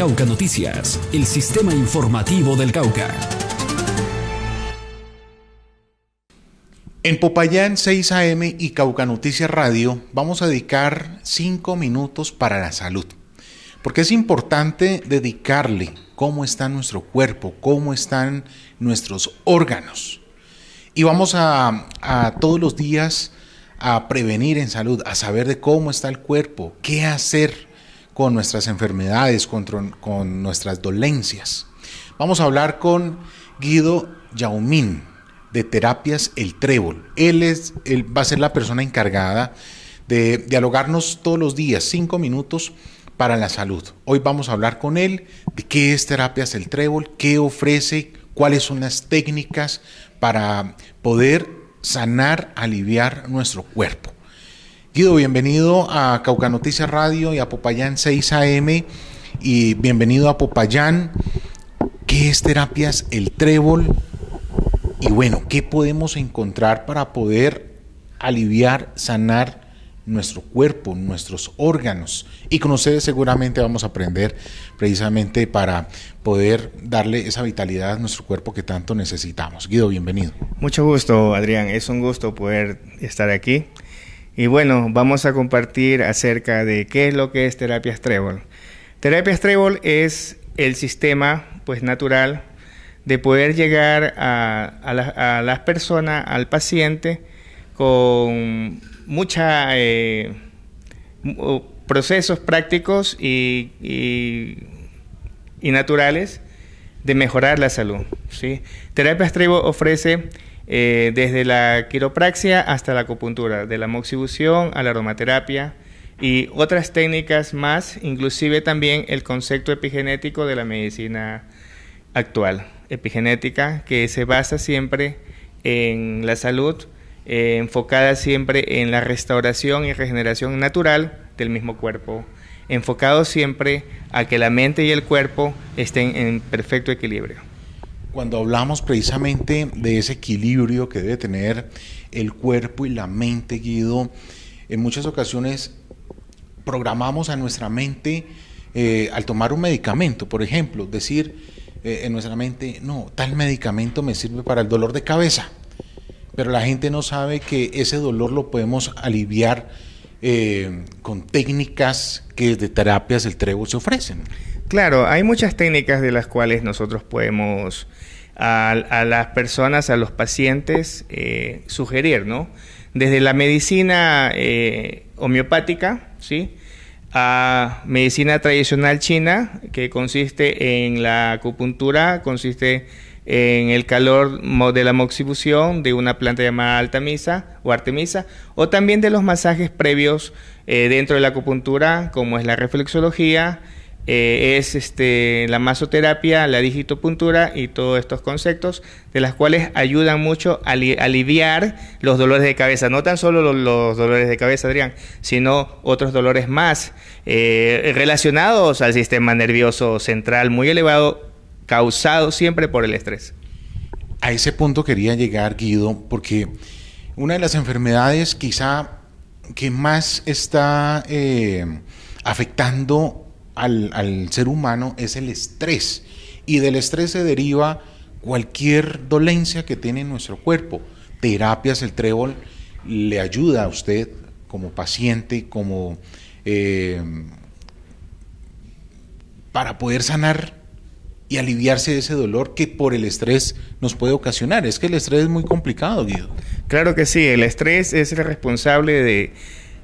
Cauca Noticias, el sistema informativo del Cauca. En Popayán 6 AM y Cauca Noticias Radio vamos a dedicar 5 minutos para la salud, porque es importante dedicarle cómo está nuestro cuerpo, cómo están nuestros órganos. Y vamos a, a todos los días a prevenir en salud, a saber de cómo está el cuerpo, qué hacer con nuestras enfermedades, con, nuestras dolencias. Vamos a hablar con Guido Yaumín de Terapias El Trébol. Él, es, él va a ser la persona encargada de dialogarnos todos los días, cinco minutos para la salud. Hoy vamos a hablar con él de qué es Terapias El Trébol, qué ofrece, cuáles son las técnicas para poder sanar, aliviar nuestro cuerpo. Guido, bienvenido a Cauca Noticias Radio y a Popayán 6 AM y bienvenido a Popayán. ¿Qué es terapias el trébol? Y bueno, ¿qué podemos encontrar para poder aliviar, sanar nuestro cuerpo, nuestros órganos? Y con ustedes seguramente vamos a aprender precisamente para poder darle esa vitalidad a nuestro cuerpo que tanto necesitamos. Guido, bienvenido. Mucho gusto, Adrián. Es un gusto poder estar aquí y bueno, vamos a compartir acerca de qué es lo que es Terapia trébol. Terapia trébol es el sistema pues natural de poder llegar a, las personas, al paciente, con muchos eh, procesos prácticos y, y, naturales de mejorar la salud. ¿sí? Terapia ofrece eh, desde la quiropraxia hasta la acupuntura, de la moxibución a la aromaterapia y otras técnicas más, inclusive también el concepto epigenético de la medicina actual, epigenética, que se basa siempre en la salud, eh, enfocada siempre en la restauración y regeneración natural del mismo cuerpo, enfocado siempre a que la mente y el cuerpo estén en perfecto equilibrio cuando hablamos precisamente de ese equilibrio que debe tener el cuerpo y la mente, Guido, en muchas ocasiones programamos a nuestra mente eh, al tomar un medicamento, por ejemplo, decir eh, en nuestra mente, no, tal medicamento me sirve para el dolor de cabeza, pero la gente no sabe que ese dolor lo podemos aliviar eh, con técnicas que de terapias el trébol se ofrecen. Claro, hay muchas técnicas de las cuales nosotros podemos a, las personas, a los pacientes, eh, sugerir, ¿no? Desde la medicina eh, homeopática, ¿sí? A medicina tradicional china, que consiste en la acupuntura, consiste en el calor de la moxibusión de una planta llamada altamisa o artemisa, o también de los masajes previos eh, dentro de la acupuntura, como es la reflexología, eh, es este, la masoterapia, la digitopuntura y todos estos conceptos, de las cuales ayudan mucho a aliviar los dolores de cabeza. No tan solo los, dolores de cabeza, Adrián, sino otros dolores más eh, relacionados al sistema nervioso central muy elevado, causado siempre por el estrés. A ese punto quería llegar, Guido, porque una de las enfermedades quizá que más está eh, afectando al, ser humano es el estrés. Y del estrés se deriva cualquier dolencia que tiene nuestro cuerpo. Terapias, el trébol le ayuda a usted como paciente, como eh, para poder sanar y aliviarse de ese dolor que por el estrés nos puede ocasionar. Es que el estrés es muy complicado, Guido. Claro que sí, el estrés es el responsable de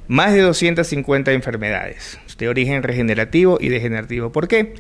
más de 250 enfermedades de origen regenerativo y degenerativo. ¿Por qué?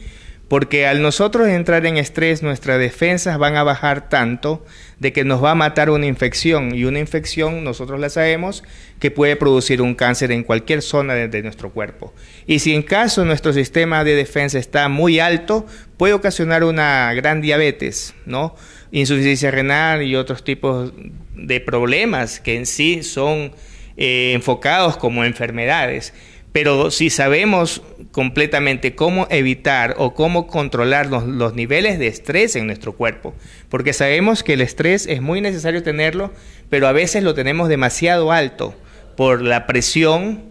Porque al nosotros entrar en estrés, nuestras defensas van a bajar tanto de que nos va a matar una infección. Y una infección, nosotros la sabemos, que puede producir un cáncer en cualquier zona de, nuestro cuerpo. Y si en caso nuestro sistema de defensa está muy alto, puede ocasionar una gran diabetes, ¿no? Insuficiencia renal y otros tipos de problemas que en sí son eh, enfocados como enfermedades. Pero si sabemos completamente cómo evitar o cómo controlar los, niveles de estrés en nuestro cuerpo, porque sabemos que el estrés es muy necesario tenerlo, pero a veces lo tenemos demasiado alto por la presión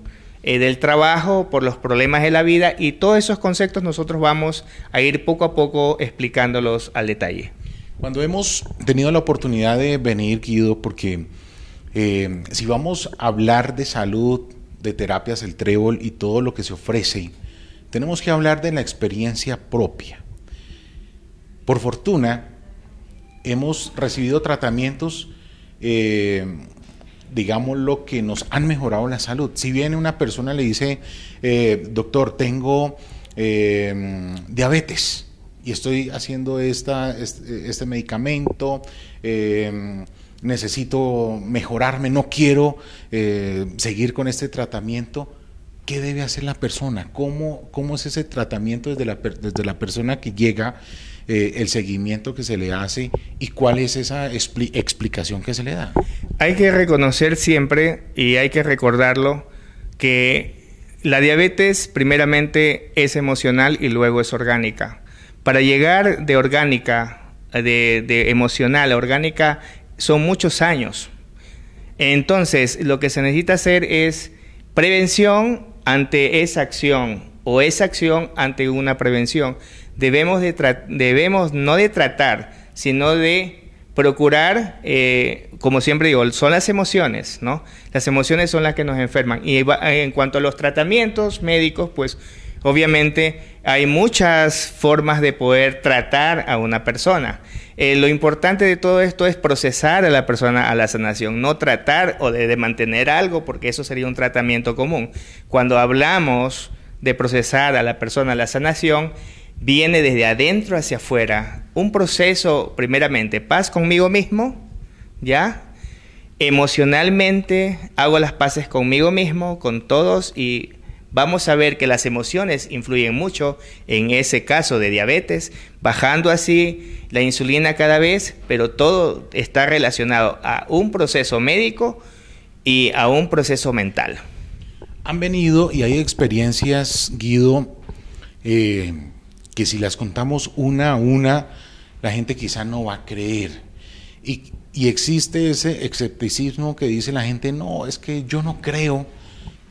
eh, del trabajo, por los problemas de la vida y todos esos conceptos nosotros vamos a ir poco a poco explicándolos al detalle. Cuando hemos tenido la oportunidad de venir, Guido, porque eh, si vamos a hablar de salud, de terapias, el trébol y todo lo que se ofrece, tenemos que hablar de la experiencia propia. Por fortuna, hemos recibido tratamientos, eh, digamos, lo que nos han mejorado la salud. Si viene una persona le dice, eh, doctor, tengo eh, diabetes y estoy haciendo este, este, medicamento, necesito mejorarme, no quiero eh, seguir con este tratamiento. ¿Qué debe hacer la persona? ¿Cómo, es ese tratamiento desde la, desde la persona que llega, eh, el seguimiento que se le hace y cuál es esa explicación que se le da? Hay que reconocer siempre y hay que recordarlo que la diabetes primeramente es emocional y luego es orgánica. Para llegar de orgánica, de, de emocional a orgánica, son muchos años. Entonces, lo que se necesita hacer es prevención ante esa acción o esa acción ante una prevención. Debemos, de debemos no de tratar, sino de procurar, eh, como siempre digo, son las emociones, ¿no? Las emociones son las que nos enferman. Y eh, en cuanto a los tratamientos médicos, pues obviamente hay muchas formas de poder tratar a una persona. Eh, lo importante de todo esto es procesar a la persona a la sanación, no tratar o de, de mantener algo, porque eso sería un tratamiento común. Cuando hablamos de procesar a la persona a la sanación, viene desde adentro hacia afuera. Un proceso, primeramente, paz conmigo mismo, ¿ya? Emocionalmente hago las paces conmigo mismo, con todos y vamos a ver que las emociones influyen mucho en ese caso de diabetes, bajando así la insulina cada vez, pero todo está relacionado a un proceso médico y a un proceso mental. Han venido y hay experiencias, Guido, eh, que si las contamos una a una, la gente quizá no va a creer. Y, y existe ese escepticismo que dice la gente, no, es que yo no creo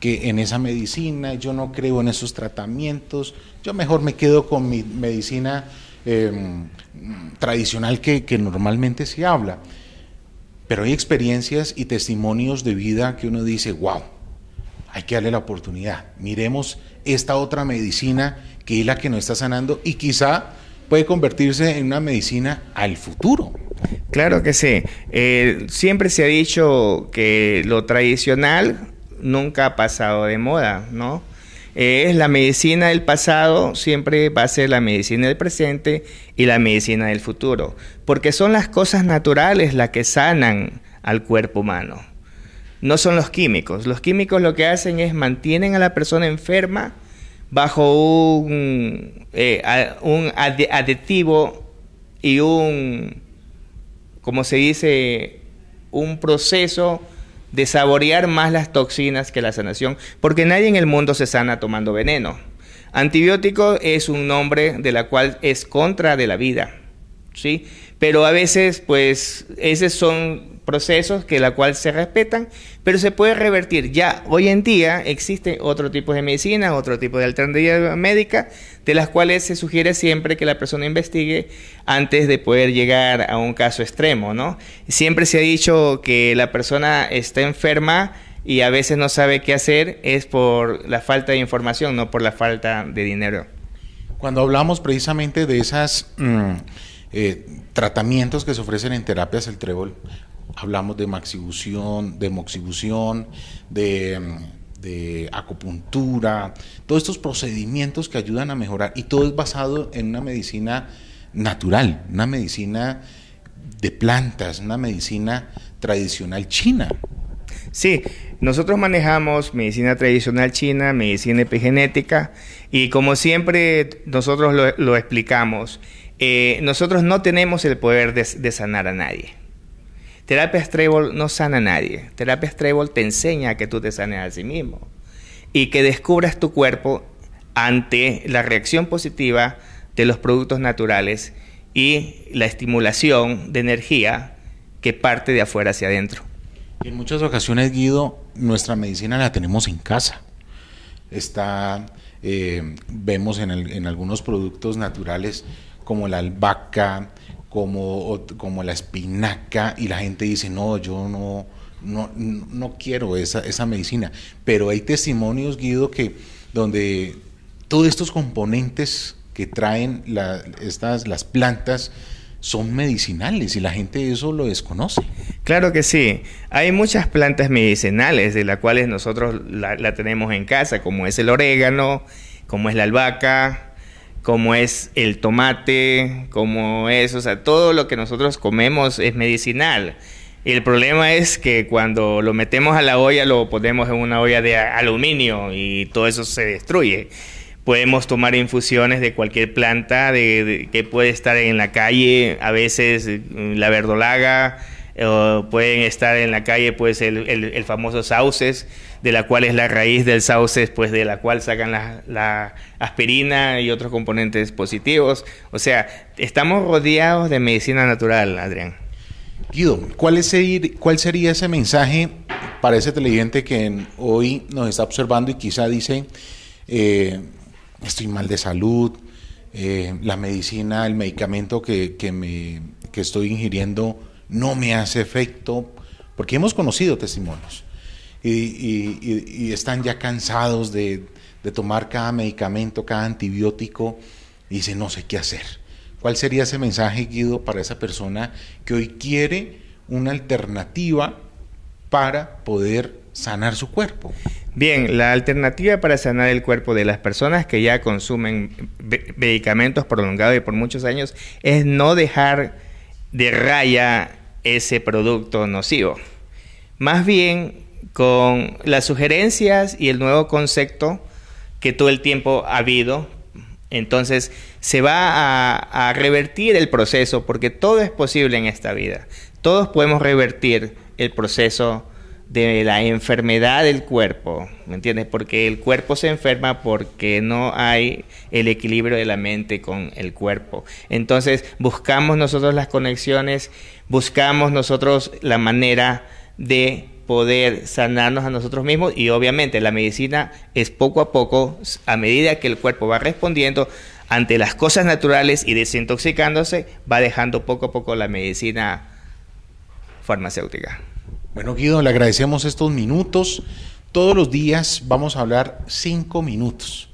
en esa medicina, yo no creo en esos tratamientos, yo mejor me quedo con mi medicina em, tradicional que, normalmente se habla. Pero hay experiencias y testimonios de vida que uno dice, wow, hay que darle la oportunidad. Miremos esta otra medicina que es la que nos está sanando y quizá puede convertirse en una medicina al futuro. Claro que sí. Eh, siempre se ha dicho que lo tradicional nunca ha pasado de moda, ¿no? Eh, es la medicina del pasado siempre va a ser la medicina del presente y la medicina del futuro, porque son las cosas naturales las que sanan al cuerpo humano. No son los químicos. Los químicos lo que hacen es mantienen a la persona enferma bajo un, eh, un aditivo y un, como se dice, un proceso de saborear más las toxinas que la sanación, porque nadie en el mundo se sana tomando veneno. Antibiótico es un nombre de la cual es contra de la vida. ¿sí? Pero a veces, pues, esos son procesos que la cual se respetan, pero se puede revertir. Ya hoy en día existe otro tipo de medicina, otro tipo de alternativa médica, de las cuales se sugiere siempre que la persona investigue antes de poder llegar a un caso extremo, ¿no? Siempre se ha dicho que la persona está enferma y a veces no sabe qué hacer es por la falta de información, no por la falta de dinero. Cuando hablamos precisamente de esas... Mm, eh, tratamientos que se ofrecen en terapias el trébol. Hablamos de maxibución, de moxibución, mm, de, acupuntura, todos estos procedimientos que ayudan a mejorar y todo es basado en una medicina natural, una medicina de plantas, una medicina tradicional china. Sí, nosotros manejamos medicina tradicional china, medicina epigenética y como siempre nosotros lo explicamos, eh, nosotros no tenemos el poder de, sanar a nadie. terapia Trébol no sana a nadie. terapia Trébol te enseña a que tú te sanes a sí mismo y que descubras tu cuerpo ante la reacción positiva de los productos naturales y la estimulación de energía que parte de afuera hacia adentro. En muchas ocasiones, Guido, nuestra medicina la tenemos en casa. Está, eh, vemos en algunos productos naturales como la albahaca, como, como la espinaca, y la gente dice, no, yo no, no, no quiero esa, esa medicina. Pero hay testimonios, Guido, que donde todos estos componentes que traen estas, las plantas son medicinales y la gente eso lo desconoce. Claro que sí. Hay muchas plantas medicinales de las cuales nosotros la, la tenemos en casa, como es el orégano, como es la albahaca, como es el tomate, como es, o sea, todo lo que nosotros comemos es medicinal. el problema es que cuando lo metemos a la olla, lo ponemos en una olla de aluminio y todo eso se destruye. Podemos tomar infusiones de cualquier planta que puede estar en la calle, a veces eh, la verdolaga, o pueden estar en la calle pues el, el, famoso sauces, de la cual es la raíz del sauces, pues de la cual sacan la, aspirina y otros componentes positivos. O sea, estamos rodeados de medicina natural, Adrián. Guido, ¿cuál, es cuál sería ese mensaje para ese televidente que hoy nos está observando y quizá dice, eh, estoy mal de salud, eh, la medicina, el medicamento que, que, me, que estoy ingiriendo, no me hace efecto, porque hemos conocido testimonios y, están ya cansados de, de, tomar cada medicamento, cada antibiótico, y dicen, no sé qué hacer. ¿Cuál sería ese mensaje, Guido, para esa persona que hoy quiere una alternativa para poder sanar su cuerpo? Bien, la alternativa para sanar el cuerpo de las personas que ya consumen medicamentos prolongados y por muchos años es no dejar raya ese producto nocivo. Más bien con las sugerencias y el nuevo concepto que todo el tiempo ha habido, entonces se va a, a revertir el proceso porque todo es posible en esta vida. Todos podemos revertir el proceso de la enfermedad del cuerpo, ¿me entiendes? Porque el cuerpo se enferma porque no hay el equilibrio de la mente con el cuerpo. Entonces buscamos nosotros las conexiones, buscamos nosotros la manera de poder sanarnos a nosotros mismos y obviamente la medicina es poco a poco, a medida que el cuerpo va respondiendo, ante las cosas naturales y desintoxicándose, va dejando poco a poco la medicina farmacéutica. Bueno, Guido, le agradecemos estos minutos. Todos los días vamos a hablar cinco minutos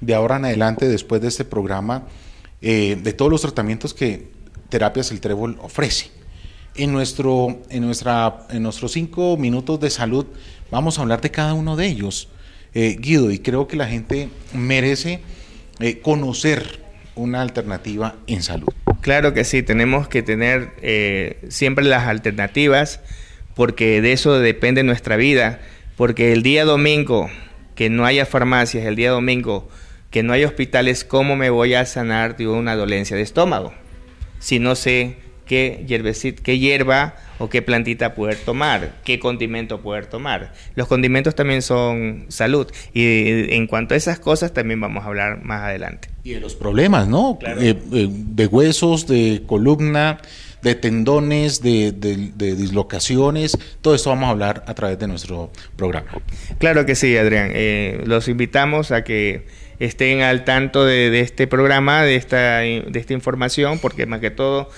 de ahora en adelante, después de este programa, eh, de todos los tratamientos que Terapias El Trébol ofrece. En, nuestro, en, nuestra, en nuestros cinco minutos de salud vamos a hablar de cada uno de ellos, eh, Guido, y creo que la gente merece eh, conocer una alternativa en salud. Claro que sí, tenemos que tener siempre las alternativas porque de eso depende nuestra vida, porque el día domingo que no haya farmacias, el día domingo que no hay hospitales, ¿cómo me voy a sanar de una dolencia de estómago? Si no sé qué, qué hierba o qué plantita poder tomar, qué condimento poder tomar. Los condimentos también son salud y eh, en cuanto a esas cosas también vamos a hablar más adelante. Y de los problemas, ¿no? Eh, eh, de huesos, de columna de tendones, de, dislocaciones. Todo esto vamos a hablar a través de nuestro programa. Claro que sí, Adrián. Eh, los invitamos a que estén al tanto de, este programa, de esta, de esta información, porque más que todo,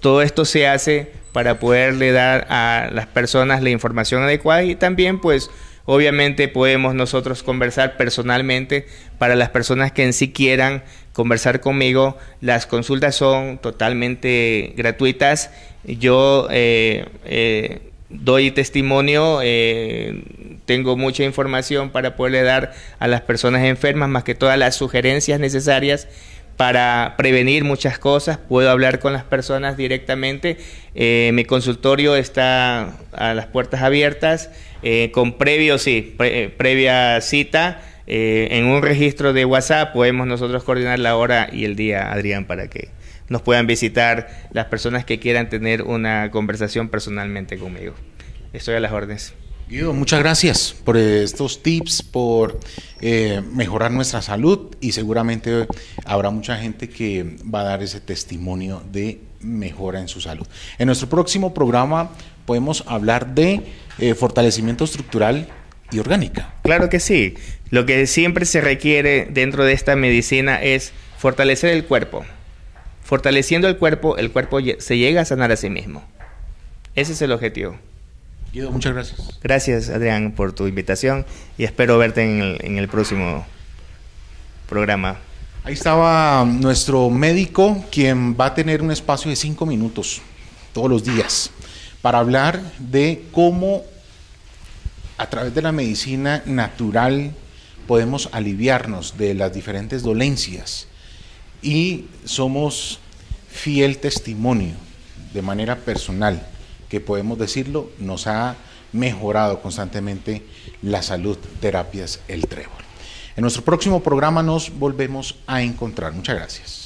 todo esto se hace para poderle dar a las personas la información adecuada y también pues obviamente podemos nosotros conversar personalmente para las personas que en sí quieran conversar conmigo. Las consultas son totalmente gratuitas. Yo eh, eh, doy testimonio, eh, tengo mucha información para poderle dar a las personas enfermas, más que todas las sugerencias necesarias para prevenir muchas cosas, puedo hablar con las personas directamente. mi consultorio está a las puertas abiertas, con previo, sí, previa cita eh, en un registro de WhatsApp podemos nosotros coordinar la hora y el día, Adrián, para que nos puedan visitar las personas que quieran tener una conversación personalmente conmigo. Estoy a las órdenes. Guido, muchas gracias por eh, estos tips, por eh, mejorar nuestra salud y seguramente habrá mucha gente que va a dar ese testimonio de mejora en su salud. En nuestro próximo programa podemos hablar de fortalecimiento estructural y orgánica. Claro que sí. Lo que siempre se requiere dentro de esta medicina es fortalecer el cuerpo. Fortaleciendo el cuerpo, el cuerpo se llega a sanar a sí mismo. Ese es el objetivo. Guido, muchas gracias. Gracias, Adrián, por tu invitación y espero verte en el, en el próximo programa. Ahí estaba nuestro médico, quien va a tener un espacio de cinco minutos todos los días para hablar de cómo a través de la medicina natural podemos aliviarnos de las diferentes dolencias y somos fiel testimonio de manera personal, que podemos decirlo, nos ha mejorado constantemente la salud, terapias, el trébol. En nuestro próximo programa nos volvemos a encontrar. Muchas gracias.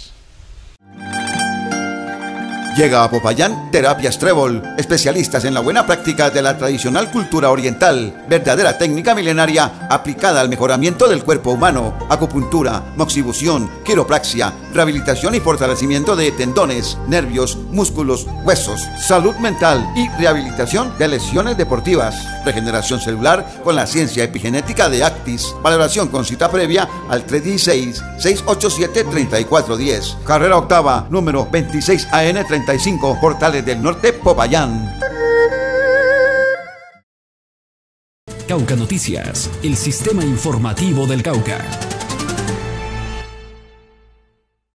Llega a Popayán Terapias Trébol, especialistas en la buena práctica de la tradicional cultura oriental, verdadera técnica milenaria aplicada al mejoramiento del cuerpo humano, acupuntura, moxibusión, quiropraxia, rehabilitación y fortalecimiento de tendones, nervios, músculos, huesos, salud mental y rehabilitación de lesiones deportivas, regeneración celular con la ciencia epigenética de Actis, valoración con cita previa al 316-687-3410, carrera octava, número 26AN35, Portales del Norte, Popayán. Cauca Noticias, el sistema informativo del Cauca.